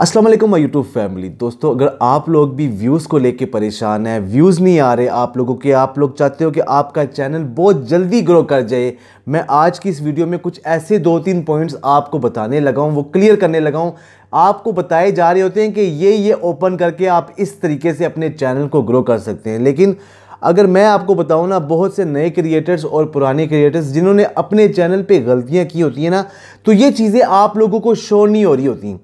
अस्सलाम वालेकुम my YouTube family दोस्तों अगर आप लोग भी व्यूज़ को लेके परेशान हैं व्यूज़ नहीं आ रहे आप लोगों के आप लोग चाहते हो कि आपका चैनल बहुत जल्दी ग्रो कर जाए मैं आज की इस वीडियो में कुछ ऐसे दो तीन पॉइंट्स आपको बताने लगा हूँ वो क्लियर करने लगा हूँ आपको बताए जा रहे होते हैं कि ये ये ओपन करके आप इस तरीके से अपने चैनल को ग्रो कर सकते हैं लेकिन अगर मैं आपको बताऊँ ना बहुत से नए क्रिएटर्स और पुराने क्रिएटर्स जिन्होंने अपने चैनल पर गलतियाँ की होती हैं ना तो ये चीज़ें आप लोगों को शो नहीं हो रही होती हैं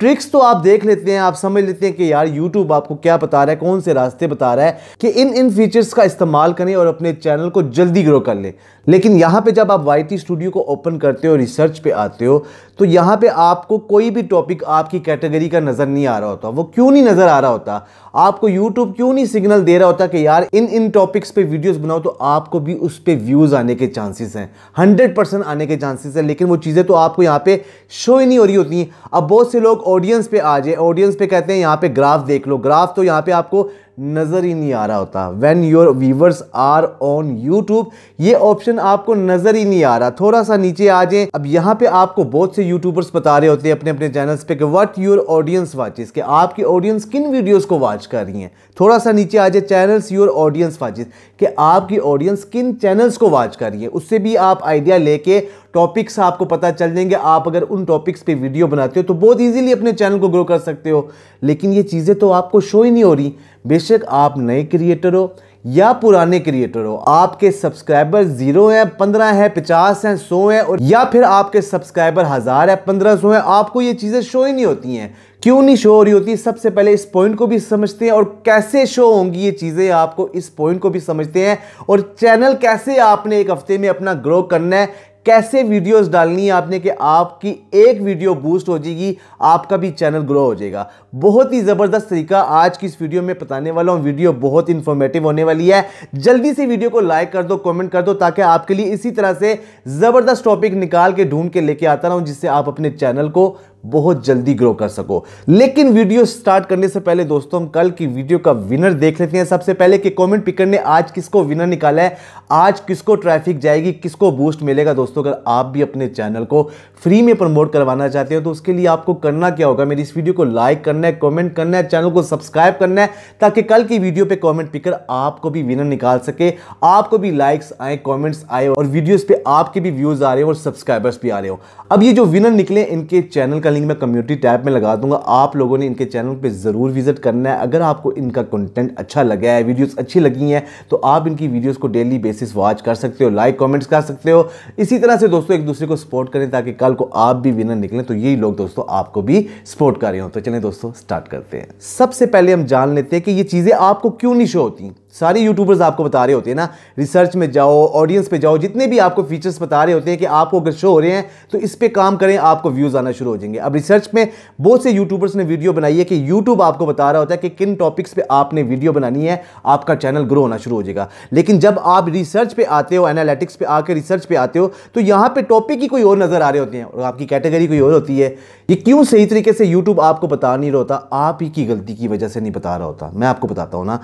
ट्रिक्स तो आप देख लेते हैं आप समझ लेते हैं कि यार यूट्यूब आपको क्या बता रहा है कौन से रास्ते बता रहा है कि इन इन फीचर्स का इस्तेमाल करें और अपने चैनल को जल्दी ग्रो कर लें लेकिन यहाँ पे जब आप वाई स्टूडियो को ओपन करते हो रिसर्च पे आते हो तो यहाँ पे आपको कोई भी टॉपिक आपकी कैटेगरी का नज़र नहीं आ रहा होता वो क्यों नहीं नज़र आ रहा होता आपको यूट्यूब क्यों नहीं सिग्नल दे रहा होता कि यार इन इन टॉपिक्स पे वीडियोस बनाओ तो आपको भी उस पर व्यूज़ आने के चांसेस हैं हंड्रेड परसेंट आने के चांसेस हैं लेकिन वो चीज़ें तो आपको यहाँ पर शो ही नहीं हो रही होती अब बहुत से लोग ऑडियंस पर आ जाए ऑडियंस पर कहते हैं यहाँ पर ग्राफ देख लो ग्राफ तो यहाँ पर आपको नज़र ही नहीं आ रहा होता when your viewers are on YouTube ये ऑप्शन आपको नज़र ही नहीं आ रहा थोड़ा सा नीचे आ जाए अब यहाँ पे आपको बहुत से यूट्यूबर्स बता रहे होते हैं अपने अपने चैनल्स पे कि व्हाट योर ऑडियंस वाचिस के आपकी ऑडियंस किन वीडियोस को वॉच कर रही हैं थोड़ा सा नीचे आ जाए चैनल्स योर ऑडियंस वाचिस कि आपकी ऑडियंस किन चैनल्स को वॉच कर रही है उससे भी आप आइडिया लेके टॉपिक्स आपको पता चल जाएंगे आप अगर उन टॉपिक्स पे वीडियो बनाते हो तो बहुत इजीली अपने चैनल को ग्रो कर सकते हो लेकिन ये चीज़ें तो आपको शो ही नहीं हो रही बेशक आप नए क्रिएटर हो या पुराने क्रिएटर हो आपके सब्सक्राइबर जीरो हैं पंद्रह हैं पचास हैं सौ हैं और या फिर आपके सब्सक्राइबर हज़ार है पंद्रह सौ हैं आपको ये चीज़ें शो ही नहीं होती हैं क्यों नहीं शो हो रही होती सबसे पहले इस पॉइंट को भी समझते हैं और कैसे शो होंगी ये चीज़ें आपको इस पॉइंट को भी समझते हैं और चैनल कैसे आपने एक हफ्ते में अपना ग्रो करना है कैसे वीडियोस डालनी है आपने कि आपकी एक वीडियो बूस्ट हो जाएगी आपका भी चैनल ग्रो हो जाएगा बहुत ही ज़बरदस्त तरीका आज की इस वीडियो में बताने वाला हूँ वीडियो बहुत इन्फॉर्मेटिव होने वाली है जल्दी से वीडियो को लाइक कर दो कमेंट कर दो ताकि आपके लिए इसी तरह से ज़बरदस्त टॉपिक निकाल के ढूंढ के लेके आता रहूँ जिससे आप अपने चैनल को बहुत जल्दी ग्रो कर सको लेकिन वीडियो स्टार्ट करने से पहले दोस्तों हम कल की वीडियो का विनर देख लेते हैं सबसे पहले कि कमेंट पिकर ने आज किसको विनर निकाला है आज किसको ट्रैफिक जाएगी किसको बूस्ट मिलेगा दोस्तों अगर आप भी अपने चैनल को फ्री में प्रमोट करवाना चाहते हो तो उसके लिए आपको करना क्या होगा मेरी इस वीडियो को लाइक करना है कॉमेंट करना है चैनल को सब्सक्राइब करना है ताकि कल की वीडियो पर कॉमेंट पिकर आपको भी विनर निकाल सके आपको भी लाइक्स आए कॉमेंट्स आए और वीडियोज़ पर आपके भी व्यूज़ आ रहे हो और सब्सक्राइबर्स भी आ रहे हो अब ये जो विनर निकले इनके चैनल का लिंक मैं कम्युनिटी टैब में लगा दूंगा आप लोगों ने इनके चैनल पे ज़रूर विजिट करना है अगर आपको इनका कंटेंट अच्छा लगा है वीडियोस अच्छी लगी हैं तो आप इनकी वीडियोस को डेली बेसिस वॉच कर सकते हो लाइक कमेंट्स कर सकते हो इसी तरह से दोस्तों एक दूसरे को सपोर्ट करें ताकि कल को आप भी विनर निकलें तो यही लोग दोस्तों आपको भी सपोर्ट कर रहे हो तो चलें दोस्तों स्टार्ट करते हैं सबसे पहले हम जान लेते हैं कि ये चीज़ें आपको क्यों नहीं शो होती सारे यूट्यूबर्स आपको बता रहे होते हैं ना रिसर्च में जाओ ऑडियंस पे जाओ जितने भी आपको फीचर्स बता रहे होते हैं कि आपको अगर शो हो रहे हैं तो इस पर काम करें आपको व्यूज़ आना शुरू हो जाएंगे अब रिसर्च में बहुत से यूट्यूबर्स ने वीडियो बनाई है कि यूट्यूब आपको बता रहा होता है कि किन टॉपिक्स पर आपने वीडियो बनानी है आपका चैनल ग्रो होना शुरू हो जाएगा लेकिन जब आप रिसर्च पर आते हो एनालिटिक्स पर आकर रिसर्च पर आते हो तो यहाँ पर टॉपिक ही कोई और नज़र आ रहे होते हैं और आपकी कैटेगरी कोई और होती है ये क्यों सही तरीके से यूट्यूब आपको बता नहीं रहा होता आप ही की गलती की वजह से नहीं बता रहा होता मैं आपको बताता हूँ ना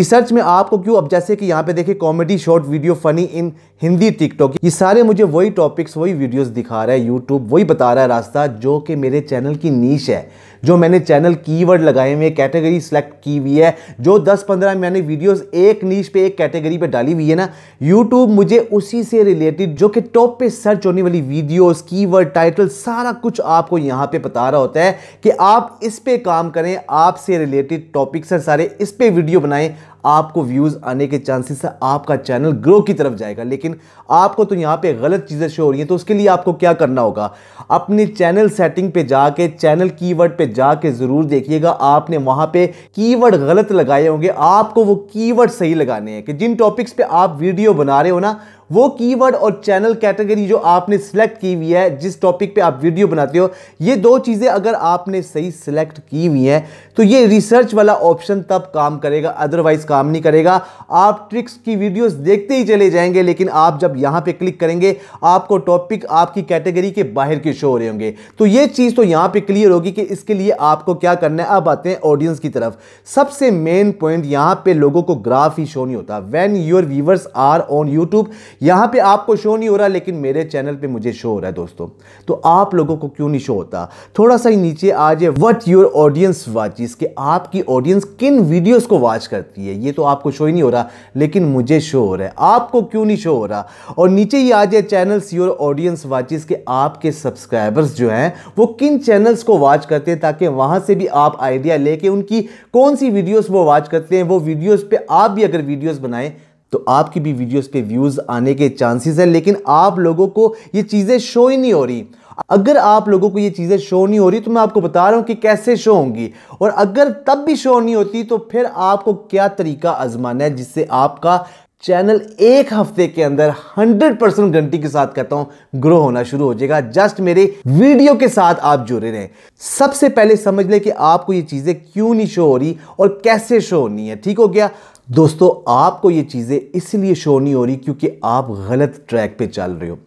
रिसर्च में आप आपको क्यों अब जैसे कि यहाँ पे देखिए comedy short video funny in Hindi TikTok ये सारे मुझे वही टॉपिक्स वही वीडियोस दिखा रहा है यूट्यूब वही बता रहा है रास्ता जो कि मेरे चैनल की नीच है जो मैंने चैनल कीवर्ड लगाए हुए कैटेगरी सेलेक्ट की हुई है जो 10-15 मैंने वीडियोस एक नीच पे एक कैटेगरी पे डाली हुई है ना यूट्यूब मुझे उसी से रिलेटेड जो कि टॉप पे सर्च होने वाली वीडियोस कीवर्ड टाइटल सारा कुछ आपको यहाँ पे बता रहा होता है कि आप इस पे काम करें आपसे रिलेटेड टॉपिक्स हैं सारे इस पर वीडियो बनाएं आपको व्यूज़ आने के चांसेस है आपका चैनल ग्रो की तरफ जाएगा लेकिन आपको तो यहाँ पे गलत चीज़ें शो हो रही हैं तो उसके लिए आपको क्या करना होगा अपने चैनल सेटिंग पे जाके चैनल कीवर्ड पे जाके ज़रूर देखिएगा आपने वहाँ पे कीवर्ड गलत लगाए होंगे आपको वो कीवर्ड सही लगाने हैं कि जिन टॉपिक्स पे आप वीडियो बना रहे हो ना वो कीवर्ड और चैनल कैटेगरी जो आपने सिलेक्ट की हुई है जिस टॉपिक पे आप वीडियो बनाते हो ये दो चीज़ें अगर आपने सही सिलेक्ट की हुई हैं तो ये रिसर्च वाला ऑप्शन तब काम करेगा अदरवाइज काम नहीं करेगा आप ट्रिक्स की वीडियोस देखते ही चले जाएंगे लेकिन आप जब यहाँ पे क्लिक करेंगे आपको टॉपिक आपकी कैटेगरी के बाहर के शो हो रहे होंगे तो ये चीज़ तो यहाँ पर क्लियर होगी कि इसके लिए आपको क्या करना है अब आते हैं ऑडियंस की तरफ सबसे मेन पॉइंट यहाँ पर लोगों को ग्राफ ही शो नहीं होता when your viewers are on YouTube यहां पे आपको शो नहीं हो रहा लेकिन मेरे चैनल पे मुझे शो हो रहा है दोस्तों तो आप लोगों को क्यों नहीं शो होता थोड़ा सा ही नीचे आज है वट योर ऑडियंस वाचिस कि आपकी ऑडियंस किन वीडियोस को वॉच करती है ये तो आपको शो ही नहीं हो रहा लेकिन मुझे शो हो रहा है आपको क्यों नहीं शो हो रहा और नीचे ही आज है चैनल्स योर ऑडियंस वाचिस के आपके सब्सक्राइबर्स जो हैं वो किन चैनल्स को वॉच करते हैं ताकि वहां से भी आप आइडिया लेके उनकी कौन सी वीडियोस वो वॉच करते हैं वो वीडियोस पे आप भी अगर वीडियोस बनाएं तो आपकी भी वीडियोस पे व्यूज़ आने के चांसेस है लेकिन आप लोगों को ये चीज़ें शो ही नहीं हो रही अगर आप लोगों को ये चीज़ें शो नहीं हो रही तो मैं आपको बता रहा हूँ कि कैसे शो होंगी और अगर तब भी शो नहीं होती तो फिर आपको क्या तरीका आजमाना है जिससे आपका चैनल एक हफ्ते के अंदर 100 परसेंट घंटी के साथ कहता हूं ग्रो होना शुरू हो जाएगा जस्ट मेरे वीडियो के साथ आप जुड़े रहें सबसे पहले समझ लें कि आपको ये चीज़ें क्यों नहीं शो हो रही और कैसे शो होनी है ठीक हो गया दोस्तों आपको ये चीज़ें इसलिए शो नहीं हो रही क्योंकि आप गलत ट्रैक पे चल रहे हो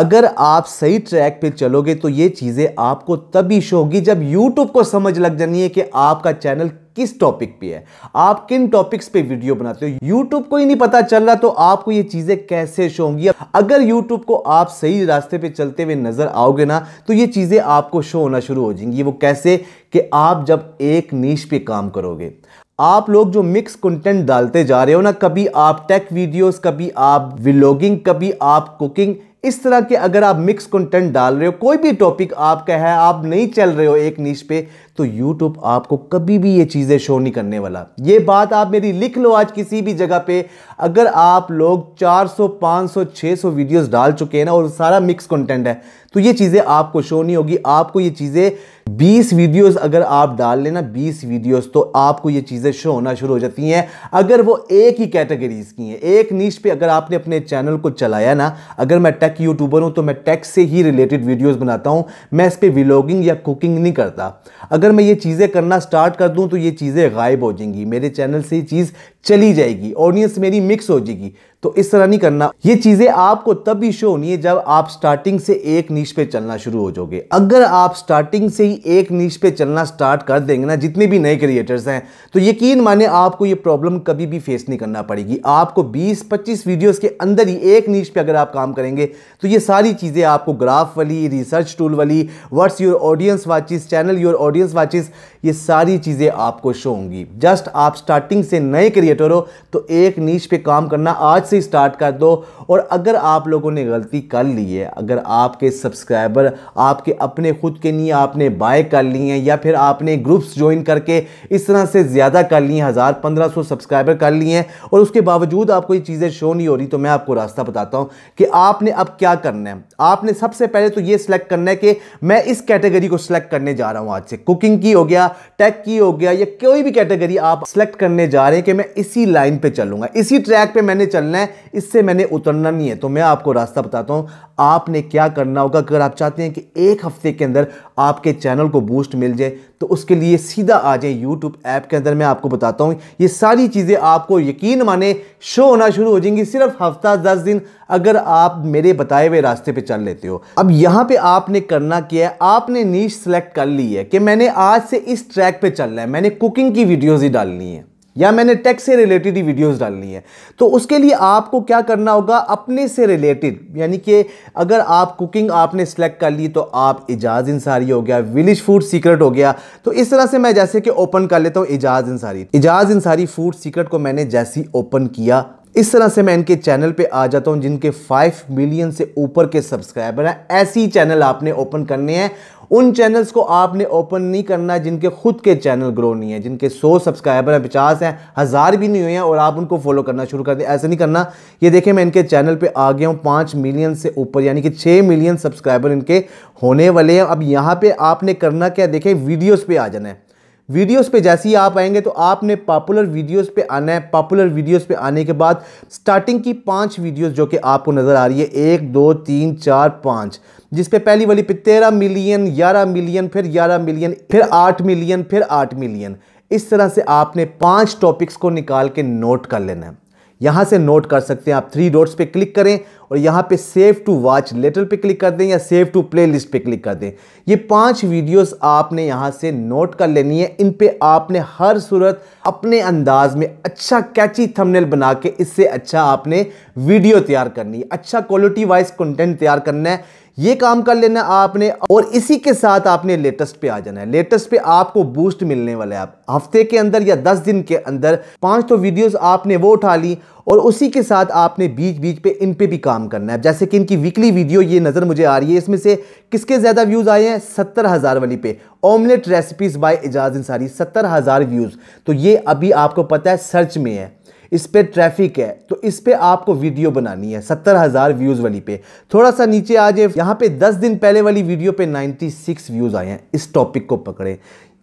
अगर आप सही ट्रैक पे चलोगे तो ये चीज़ें आपको तभी शो होगी जब YouTube को समझ लग जानी है कि आपका चैनल किस टॉपिक पे है आप किन टॉपिक्स पे वीडियो बनाते हो यूट्यूब को ही नहीं पता चल रहा तो आपको ये चीज़ें कैसे शो होंगी अगर यूट्यूब को आप सही रास्ते पे चलते हुए नज़र आओगे ना तो ये चीज़ें आपको शो होना शुरू हो जाएंगी वो कैसे कि आप जब एक नीच पर काम करोगे आप लोग जो मिक्स कंटेंट डालते जा रहे हो ना कभी आप टेक वीडियोस कभी आप व्लॉगिंग कभी आप कुकिंग इस तरह के अगर आप मिक्स कंटेंट डाल रहे हो कोई भी टॉपिक आपका है आप नहीं चल रहे हो एक नीच पे तो यूट्यूब आपको कभी भी ये चीज़ें शो नहीं करने वाला ये बात आप मेरी लिख लो आज किसी भी जगह पे अगर आप लोग 400 500 600 वीडियोज़ डाल चुके हैं ना और सारा मिक्स कंटेंट है तो ये चीज़ें आपको शो नहीं होगी आपको ये चीज़ें 20 वीडियोस अगर आप डाल लेना 20 वीडियोस तो आपको ये चीज़ें शो होना शुरू हो जाती हैं अगर वो एक ही कैटेगरीज की हैं एक नीच पे अगर आपने अपने चैनल को चलाया ना अगर मैं टेक यूट्यूबर हूँ तो मैं टेक से ही रिलेटेड वीडियोस बनाता हूँ मैं इस पर व्लॉगिंग या कुकिंग नहीं करता अगर मैं ये चीज़ें करना स्टार्ट कर दूँ तो ये चीज़ें गायब हो जाएंगी मेरे चैनल से ये चीज़ चली जाएगी ऑडियंस मेरी मिक्स हो जाएगी तो इस तरह नहीं करना ये चीज़ें आपको तभी शो होनी है जब आप स्टार्टिंग से एक नीच पे चलना शुरू हो जाओगे अगर आप स्टार्टिंग से ही एक नीच पे चलना स्टार्ट कर देंगे ना जितने भी नए क्रिएटर्स हैं तो यकीन माने आपको ये प्रॉब्लम कभी भी फेस नहीं करना पड़ेगी आपको 20-25 वीडियोस के अंदर ही एक नीच पे अगर आप काम करेंगे तो ये सारी चीज़ें आपको ग्राफ वाली रिसर्च टूल वाली words your audience watches channel your audience watches ये सारी चीज़ें आपको शो होंगी जस्ट आप स्टार्टिंग से नए क्रिएटर हो तो एक नीच पर काम करना आज से स्टार्ट कर दो और अगर आप लोगों ने गलती कर ली है अगर आपके सब्सक्राइबर आपके अपने खुद के लिए आपने बाय कर ली हैं या फिर आपने ग्रुप्स ज्वाइन करके इस तरह से ज़्यादा कर लिए हज़ार पंद्रह सौ सब्सक्राइबर कर लिए हैं और उसके बावजूद आपको ये चीज़ें शो नहीं हो रही तो मैं आपको रास्ता बताता हूँ कि आपने अब क्या करना है आपने सबसे पहले तो ये सिलेक्ट करना है कि मैं इस कैटेगरी को सिलेक्ट करने जा रहा हूँ आज से कुकिंग की हो गया टेक की हो गया या कोई भी कैटेगरी आप सिलेक्ट करने जा रहे हैं कि मैं इसी लाइन पर चलूँगा इसी ट्रैक पर मैंने चलना करना है इससे मैंने उतरना नहीं है तो मैं आपको रास्ता बताता हूँ आपने क्या करना होगा अगर आप चाहते हैं कि एक हफ्ते के अंदर आपके चैनल को बूस्ट मिल जाए तो उसके लिए सीधा आ जाए यूट्यूब ऐप के अंदर मैं आपको बताता हूँ ये सारी चीज़ें आपको यकीन माने शो होना शुरू हो जाएंगी सिर्फ हफ्ता दस दिन अगर आप मेरे बताए हुए रास्ते पर चल लेते हो अब यहाँ पर आपने करना क्या है आपने नीच सेलेक्ट कर ली है कि मैंने आज से इस ट्रैक पर चलना है मैंने कुकिंग की वीडियोज़ ही डालनी है या मैंने टेक से रिलेटेड ही वीडियोस डालनी है तो उसके लिए आपको क्या करना होगा अपने से रिलेटेड यानी कि अगर आप कुकिंग आपने सेलेक्ट कर ली तो आप इजाज इंसारी हो गया विलेज फूड सीक्रेट हो गया तो इस तरह से मैं जैसे कि ओपन कर लेता हूँ एजाज इंसारी एजाज इंसारी फूड सीक्रेट को मैंने जैसी ओपन किया इस तरह से मैं इनके चैनल पे आ जाता हूँ जिनके 5 मिलियन से ऊपर के सब्सक्राइबर हैं ऐसी चैनल आपने ओपन करने हैं उन चैनल्स को आपने ओपन नहीं करना है जिनके खुद के चैनल ग्रो नहीं है जिनके सौ सब्सक्राइबर हैं पचास हैं हज़ार भी नहीं हुए हैं और आप उनको फॉलो करना शुरू कर दें ऐसे नहीं करना ये देखें मैं इनके चैनल पर आ गया हूँ पाँच मिलियन से ऊपर यानी कि छः मिलियन सब्सक्राइबर इनके होने वाले हैं अब यहाँ पर आपने करना क्या देखें वीडियोज़ पर आ जाना है वीडियोस पे जैसे ही आप आएंगे तो आपने पॉपुलर वीडियोस पे आना है पॉपुलर वीडियोस पे आने के बाद स्टार्टिंग की पांच वीडियोस जो कि आपको नज़र आ रही है एक दो तीन चार पाँच जिसपे पहली वाली पे तेरह मिलियन ग्यारह मिलियन फिर ग्यारह मिलियन फिर आठ मिलियन फिर आठ मिलियन इस तरह से आपने पाँच टॉपिक्स को निकाल के नोट कर लेना है यहाँ से नोट कर सकते हैं आप थ्री डॉट्स पे क्लिक करें और यहाँ पे सेव टू वॉच लेटर पे क्लिक कर दें या सेव टू प्ले लिस्ट पे क्लिक कर दें ये पांच वीडियोस आपने यहाँ से नोट कर लेनी है इन पे आपने हर सूरत अपने अंदाज में अच्छा कैची थंबनेल बना के इससे अच्छा आपने वीडियो तैयार करनी है अच्छा क्वालिटी वाइज कंटेंट तैयार करना है ये काम कर लेना आपने और इसी के साथ आपने लेटेस्ट पे आ जाना है लेटेस्ट पे आपको बूस्ट मिलने वाला है आप हफ्ते के अंदर या दस दिन के अंदर पांच तो वीडियोस आपने वो उठा ली और उसी के साथ आपने बीच बीच पे इन पे भी काम करना है जैसे कि इनकी वीकली वीडियो ये नज़र मुझे आ रही है इसमें से किसके ज़्यादा व्यूज़ आए हैं सत्तर हज़ार वाली पे omelette recipes by Ejaz Ansari सत्तर हज़ार व्यूज़ तो ये अभी आपको पता है सर्च में है इस पर ट्रैफिक है तो इस पर आपको वीडियो बनानी है सत्तर हज़ार व्यूज़ वाली पे थोड़ा सा नीचे आ जाए यहाँ पे दस दिन पहले वाली वीडियो पे सिक्स व्यूज़ आए हैं इस टॉपिक को पकड़े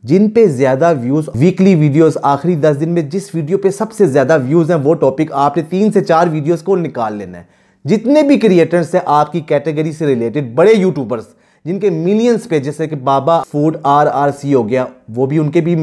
जिन पे ज़्यादा व्यूज़ वीकली वीडियोस आखिरी दस दिन में जिस वीडियो पे सबसे ज़्यादा व्यूज़ हैं वो टॉपिक आपने तीन से चार वीडियोज़ को निकाल लेना है जितने भी क्रिएटर्स हैं आपकी कैटेगरी से रिलेटेड बड़े यूट्यूबर्स जिनके मिलियंस पे जैसे कि Baba food R R C हो गया वो भी उनके भी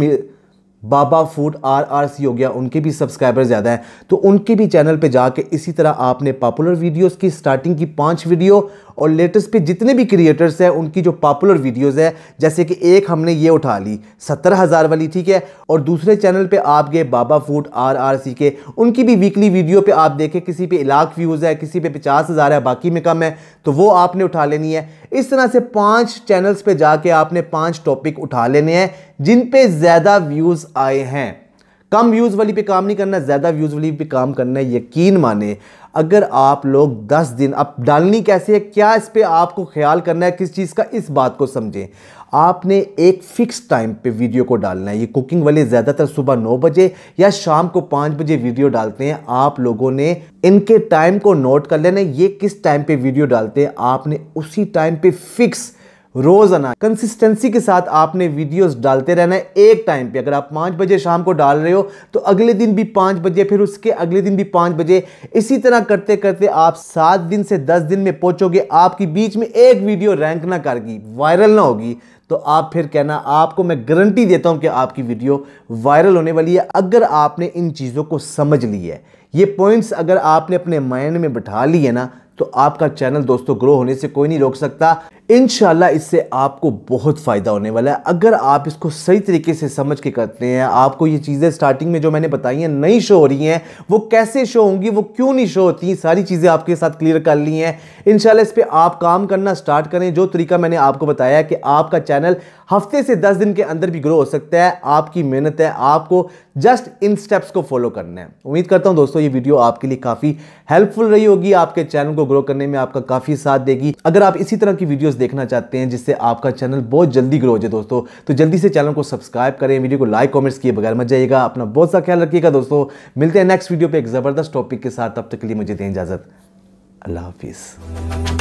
Baba food R R C हो गया उनके भी सब्सक्राइबर ज़्यादा हैं तो उनके भी चैनल पे जाके इसी तरह आपने पॉपुलर वीडियोस की स्टार्टिंग की पांच वीडियो और लेटेस्ट पे जितने भी क्रिएटर्स हैं उनकी जो पॉपुलर वीडियोस है जैसे कि एक हमने ये उठा ली सत्तर हज़ार वाली ठीक है और दूसरे चैनल पे आप गए Baba food R R C के उनकी भी वीकली वीडियो पे आप देखें किसी पे लाख व्यूज़ है किसी पे पचास हज़ार है बाकी में कम है तो वो आपने उठा लेनी है इस तरह से पाँच चैनल्स पर जाके आपने पाँच टॉपिक उठा लेने हैं जिन पर ज़्यादा व्यूज़ आए हैं कम व्यूज़ वाली पे काम नहीं करना ज़्यादा व्यूज़ वाली पे काम करना है यकीन माने अगर आप लोग 10 दिन अब डालनी कैसे है क्या इस पर आपको ख्याल करना है किस चीज़ का इस बात को समझें आपने एक फ़िक्स टाइम पे वीडियो को डालना है ये कुकिंग वाले ज़्यादातर सुबह नौ बजे या शाम को पाँच बजे वीडियो डालते हैं आप लोगों ने इनके टाइम को नोट कर लेना ये किस टाइम पे वीडियो डालते हैं आपने उसी टाइम पे फ़िक्स रोजाना कंसिस्टेंसी के साथ आपने वीडियोस डालते रहना है एक टाइम पे अगर आप पाँच बजे शाम को डाल रहे हो तो अगले दिन भी पाँच बजे फिर उसके अगले दिन भी पाँच बजे इसी तरह करते करते आप सात दिन से दस दिन में पहुंचोगे आपकी बीच में एक वीडियो रैंक ना करगी वायरल ना होगी तो आप फिर कहना आपको मैं गारंटी देता हूं कि आपकी वीडियो वायरल होने वाली है अगर आपने इन चीज़ों को समझ ली है ये पॉइंट्स अगर आपने अपने माइंड में बैठा लिए ना तो आपका चैनल दोस्तों ग्रो होने से कोई नहीं रोक सकता इन इससे आपको बहुत फ़ायदा होने वाला है अगर आप इसको सही तरीके से समझ के करते हैं आपको ये चीज़ें स्टार्टिंग में जो मैंने बताई हैं नई शो हो रही हैं वो कैसे शो होंगी वो क्यों नहीं शो होती सारी चीज़ें आपके साथ क्लियर कर ली हैं इन इस पर आप काम करना स्टार्ट करें जो तरीका मैंने आपको बताया कि आपका चैनल हफ्ते से दस दिन के अंदर भी ग्रो हो सकता है आपकी मेहनत है आपको जस्ट इन स्टेप्स को फॉलो करना है उम्मीद करता हूँ दोस्तों ये वीडियो आपके लिए काफ़ी हेल्पफुल रही होगी आपके चैनल को ग्रो करने में आपका काफ़ी साथ देगी अगर आप इसी तरह की वीडियोज़ देखना चाहते हैं जिससे आपका चैनल बहुत जल्दी ग्रो हो जाए दोस्तों तो जल्दी से चैनल को सब्सक्राइब करें वीडियो को लाइक कॉमेंट्स किए बगैर मत जाइएगा अपना बहुत सा ख्याल रखिएगा दोस्तों मिलते हैं नेक्स्ट वीडियो पर एक ज़बरदस्त टॉपिक के साथ तब तक के लिए मुझे दें इजाज़त अल्लाह हाफिज़